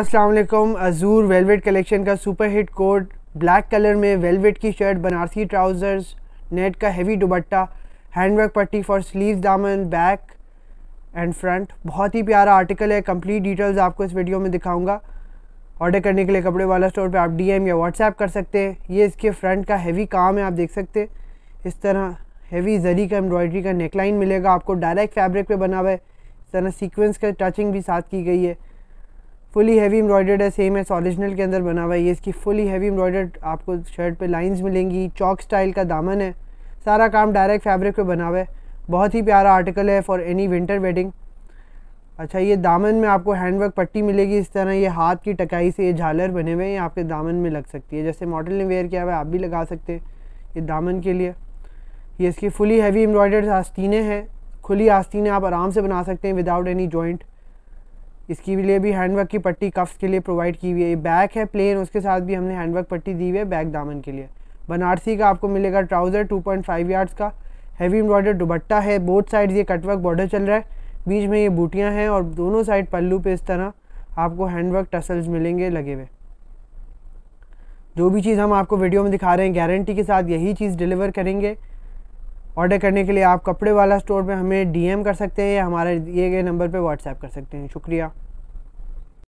असलम अजूर velvet collection का super hit coat black colour में वेलवेट की शर्ट बनारसी ट्राउज़र्स नेट का हेवी दुबट्टा हैंडवर्क पट्टी फॉर स्लीव दामन बैक एंड फ्रंट बहुत ही प्यारा आर्टिकल है कंप्लीट डिटेल्स आपको इस वीडियो में दिखाऊंगा ऑर्डर करने के लिए कपड़े वाला स्टोर पे आप डीएम या व्हाट्सएप कर सकते हैं ये इसके फ्रंट का हैवी काम है आप देख सकते हैं इस तरह हैवी जरी का एम्ब्रॉयडरी का नेकलाइन मिलेगा आपको डायरेक्ट फैब्रिक पे बना हुआ है इस तरह सीकुंस का टचिंग भी साथ की गई है फुली हैवी एम्ब्रॉयडर्ड है सेम है ऑरिजिनल के अंदर बना हुआ है ये इसकी फुली हैवी एम्ब्रॉयडर्ड आपको शर्ट पे लाइंस मिलेंगी चौक स्टाइल का दामन है सारा काम डायरेक्ट फैब्रिक पे बना हुआ है बहुत ही प्यारा आर्टिकल है फॉर एनी विंटर वेडिंग अच्छा ये दामन में आपको हैंडवर्क पट्टी मिलेगी इस तरह ये हाथ की टकाई से ये झालर बने हुए हैं ये आपके दामन में लग सकती है जैसे मॉडल ने वेयर किया हुआ आप भी लगा सकते हैं ये दामन के लिए ये इसकी फुली हैवी एम्ब्रॉयडर्ड आस्तीने हैं खुली आस्तीने आप आराम से बना सकते हैं विदाउट एनी जॉइंट इसके लिए भी हैंडवर्क की पट्टी कफ्स के लिए प्रोवाइड की हुई है बैक है प्लेन उसके साथ भी हमने हैंडवर्क पट्टी दी हुई है बैक दामन के लिए बनारसी का आपको मिलेगा ट्राउज़र 2.5 यार्ड्स का हैवी एम्ब्रॉयडर दुबट्टा है बोथ साइड ये कटवर्क बॉर्डर चल रहा है बीच में ये बूटियाँ हैं और दोनों साइड पल्लू पर इस तरह आपको हैंडवर्क टसल्स मिलेंगे लगे हुए जो भी चीज़ हम आपको वीडियो में दिखा रहे हैं गारंटी के साथ यही चीज़ डिलीवर करेंगे ऑर्डर करने के लिए आप कपड़े वाला स्टोर पे हमें डीएम कर सकते हैं या हमारे दिए गए नंबर पर व्हाट्सएप कर सकते हैं शुक्रिया